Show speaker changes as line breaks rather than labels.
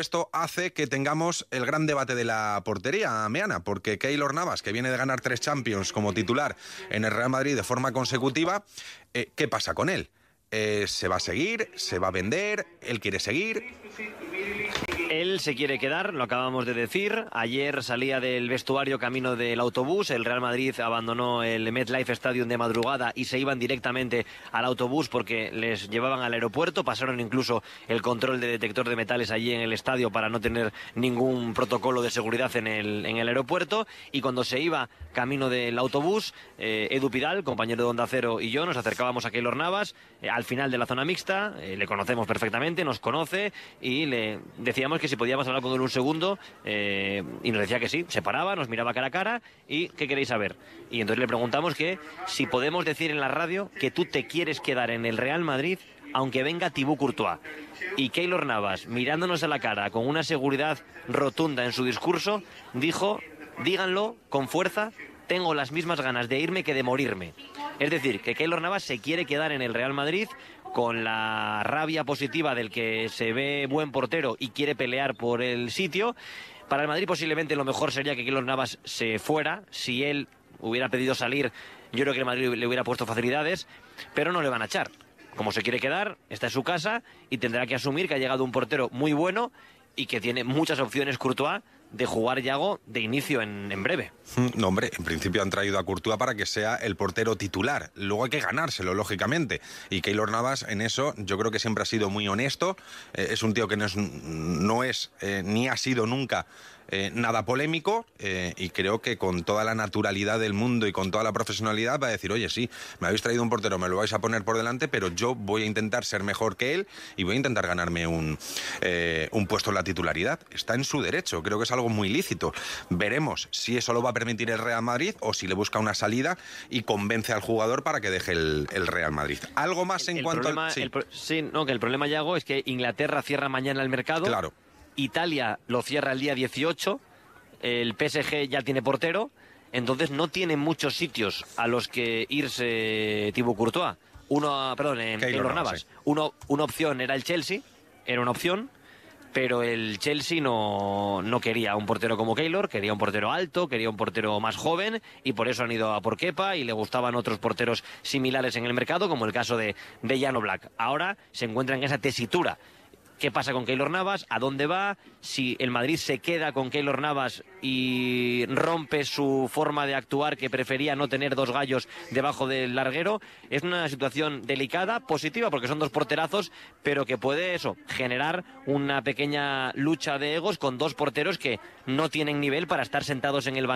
esto hace que tengamos el gran debate de la portería, Meana, porque Keylor Navas, que viene de ganar tres Champions como titular en el Real Madrid de forma consecutiva, eh, ¿qué pasa con él? Eh, ¿Se va a seguir? ¿Se va a vender? ¿Él quiere seguir?
Él se quiere quedar, lo acabamos de decir. Ayer salía del vestuario camino del autobús. El Real Madrid abandonó el MetLife Stadium de madrugada y se iban directamente al autobús porque les llevaban al aeropuerto. Pasaron incluso el control de detector de metales allí en el estadio para no tener ningún protocolo de seguridad en el, en el aeropuerto. Y cuando se iba camino del autobús, eh, Edu Pidal, compañero de Onda Cero y yo, nos acercábamos a Keylor Navas eh, al final de la zona mixta. Eh, le conocemos perfectamente, nos conoce y le decía que si podíamos hablar con él un segundo eh, y nos decía que sí, se paraba, nos miraba cara a cara y ¿qué queréis saber? Y entonces le preguntamos que si podemos decir en la radio que tú te quieres quedar en el Real Madrid aunque venga Tibú Courtois. Y Keylor Navas, mirándonos a la cara con una seguridad rotunda en su discurso, dijo, díganlo con fuerza, tengo las mismas ganas de irme que de morirme. Es decir, que Keylor Navas se quiere quedar en el Real Madrid con la rabia positiva del que se ve buen portero y quiere pelear por el sitio. Para el Madrid posiblemente lo mejor sería que Keylor Navas se fuera. Si él hubiera pedido salir, yo creo que el Madrid le hubiera puesto facilidades, pero no le van a echar. Como se quiere quedar, está en su casa y tendrá que asumir que ha llegado un portero muy bueno y que tiene muchas opciones Courtois de jugar Yago de inicio en, breve.
Mm, no, hombre, en principio han traído a Courtois para que sea el portero titular. Luego hay que ganárselo, lógicamente. Y Keylor Navas en eso yo creo que siempre ha sido muy honesto. Eh, es un tío que no es, no es eh, ni ha sido nunca eh, nada polémico eh, y creo que con toda la naturalidad del mundo y con toda la profesionalidad va a decir, oye, sí, me habéis traído un portero, me lo vais a poner por delante, pero yo voy a intentar ser mejor que él y voy a intentar ganarme un, eh, un puesto en la titularidad. Está en su derecho, creo que es algo muy lícito. Veremos si eso lo va a permitir el Real Madrid o si le busca una salida y convence al jugador para que deje el, Real Madrid.
Algo más en cuanto al... Sí. no, que el problema, hago es que Inglaterra cierra mañana el mercado. Claro Italia lo cierra el día 18, el PSG ya tiene portero, entonces no tiene muchos sitios a los que irse Thibaut Courtois. Uno, perdón, en, Navas. Uno, una opción era el Chelsea, era una opción, pero el Chelsea no, no quería un portero como Keylor, quería un portero alto, quería un portero más joven y por eso han ido a Porquepa, y le gustaban otros porteros similares en el mercado, como el caso de, Villano Black. Ahora se encuentra en esa tesitura qué pasa con Keylor Navas, a dónde va, si el Madrid se queda con Keylor Navas y rompe su forma de actuar que prefería no tener dos gallos debajo del larguero. Es una situación delicada, positiva, porque son dos porterazos, pero que puede eso, generar una pequeña lucha de egos con dos porteros que no tienen nivel para estar sentados en el banquillo